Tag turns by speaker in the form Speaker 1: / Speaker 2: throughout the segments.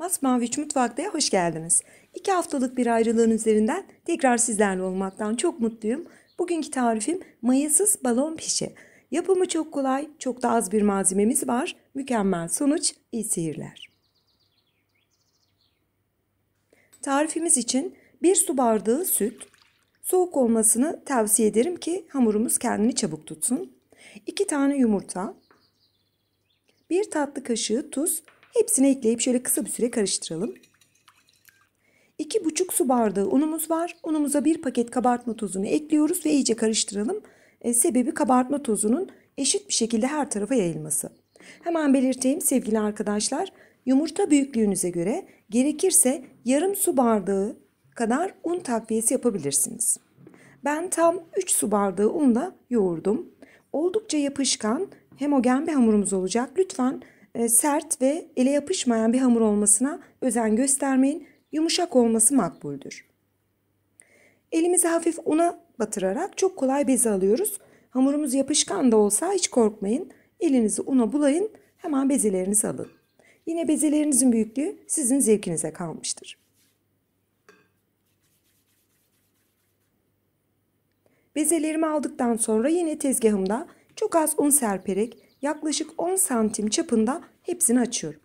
Speaker 1: Masmavi 3 Mutfak'ta'ya hoş geldiniz. İki haftalık bir ayrılığın üzerinden tekrar sizlerle olmaktan çok mutluyum. Bugünkü tarifim mayasız balon pişi. Yapımı çok kolay, çok da az bir malzememiz var. Mükemmel sonuç, iyi seyirler. Tarifimiz için bir su bardağı süt, soğuk olmasını tavsiye ederim ki hamurumuz kendini çabuk tutsun. 2 tane yumurta, 1 tatlı kaşığı tuz, Hepsini ekleyip şöyle kısa bir süre karıştıralım. 2,5 su bardağı unumuz var. Unumuza bir paket kabartma tozunu ekliyoruz ve iyice karıştıralım. E, sebebi kabartma tozunun eşit bir şekilde her tarafa yayılması. Hemen belirteyim sevgili arkadaşlar. Yumurta büyüklüğünüze göre gerekirse yarım su bardağı kadar un takviyesi yapabilirsiniz. Ben tam 3 su bardağı unla yoğurdum. Oldukça yapışkan, hemogen bir hamurumuz olacak. Lütfen e, sert ve ele yapışmayan bir hamur olmasına özen göstermeyin. Yumuşak olması makbuldür. Elimizi hafif una batırarak çok kolay beze alıyoruz. Hamurumuz yapışkan da olsa hiç korkmayın. Elinizi una bulayın, hemen bezelerinizi alın. Yine bezelerinizin büyüklüğü sizin zevkinize kalmıştır. Bezelerimi aldıktan sonra yine tezgahımda çok az un serperek yaklaşık 10 santim çapında hepsini açıyorum.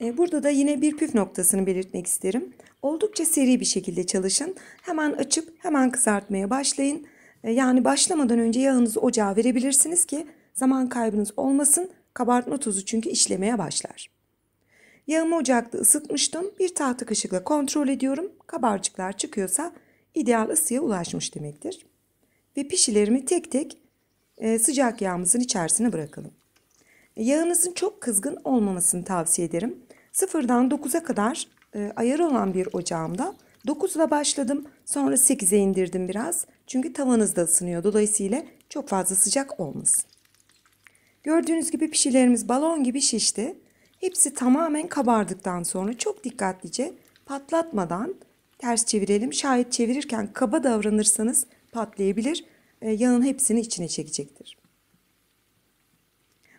Speaker 1: E, burada da yine bir püf noktasını belirtmek isterim. Oldukça seri bir şekilde çalışın. Hemen açıp hemen kızartmaya başlayın. E, yani başlamadan önce yağınızı ocağa verebilirsiniz ki zaman kaybınız olmasın. Kabartma tozu çünkü işlemeye başlar. Yağımı ocakta ısıtmıştım. Bir tahta kaşıkla kontrol ediyorum. Kabarcıklar çıkıyorsa ideal ısıya ulaşmış demektir. Ve pişilerimi tek tek e, sıcak yağımızın içerisine bırakalım. E, yağınızın çok kızgın olmamasını tavsiye ederim. Sıfırdan 9'a kadar e, ayar olan bir ocağımda 9 ile başladım. Sonra 8'e indirdim biraz. Çünkü tavanız da ısınıyor. Dolayısıyla çok fazla sıcak olmasın. Gördüğünüz gibi pişilerimiz balon gibi şişti. Hepsi tamamen kabardıktan sonra çok dikkatlice patlatmadan ters çevirelim. Şayet çevirirken kaba davranırsanız patlayabilir. E, yağın hepsini içine çekecektir.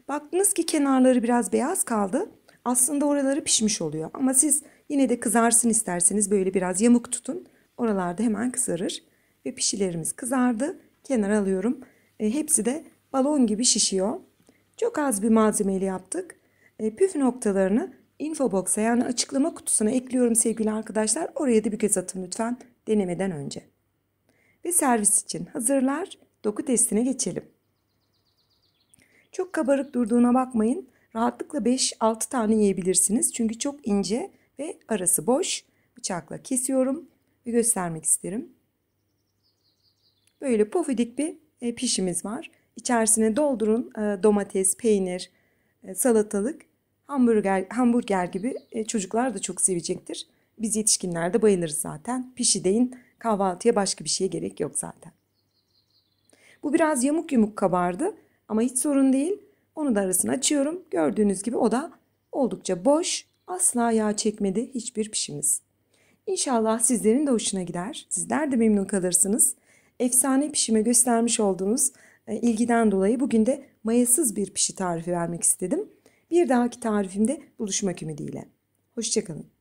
Speaker 1: Baktınız ki kenarları biraz beyaz kaldı. Aslında oraları pişmiş oluyor ama siz yine de kızarsın isterseniz böyle biraz yamuk tutun. Oralarda hemen kızarır ve pişilerimiz kızardı. Kenara alıyorum. E, hepsi de balon gibi şişiyor. Çok az bir malzemeyle yaptık. E, püf noktalarını infobox'a yani açıklama kutusuna ekliyorum sevgili arkadaşlar. Oraya da bir göz atın lütfen denemeden önce ve servis için hazırlar. Doku testine geçelim. Çok kabarık durduğuna bakmayın. Rahatlıkla 5-6 tane yiyebilirsiniz. Çünkü çok ince ve arası boş. Bıçakla kesiyorum ve göstermek isterim. Böyle pofidik bir e, pişimiz var. İçerisine doldurun e, domates, peynir, e, salatalık, hamburger, hamburger gibi çocuklar da çok sevecektir. Biz yetişkinler de bayılırız zaten. Pişi deyin Kahvaltıya başka bir şeye gerek yok zaten. Bu biraz yamuk yumuk kabardı ama hiç sorun değil. Onu da arasını açıyorum. Gördüğünüz gibi o da oldukça boş. Asla yağ çekmedi hiçbir pişimiz. İnşallah sizlerin de hoşuna gider. Sizler de memnun kalırsınız. Efsane pişime göstermiş olduğunuz e, ilgiden dolayı bugün de mayasız bir pişi tarifi vermek istedim. Bir dahaki tarifimde buluşmak ümidiyle. Hoşçakalın.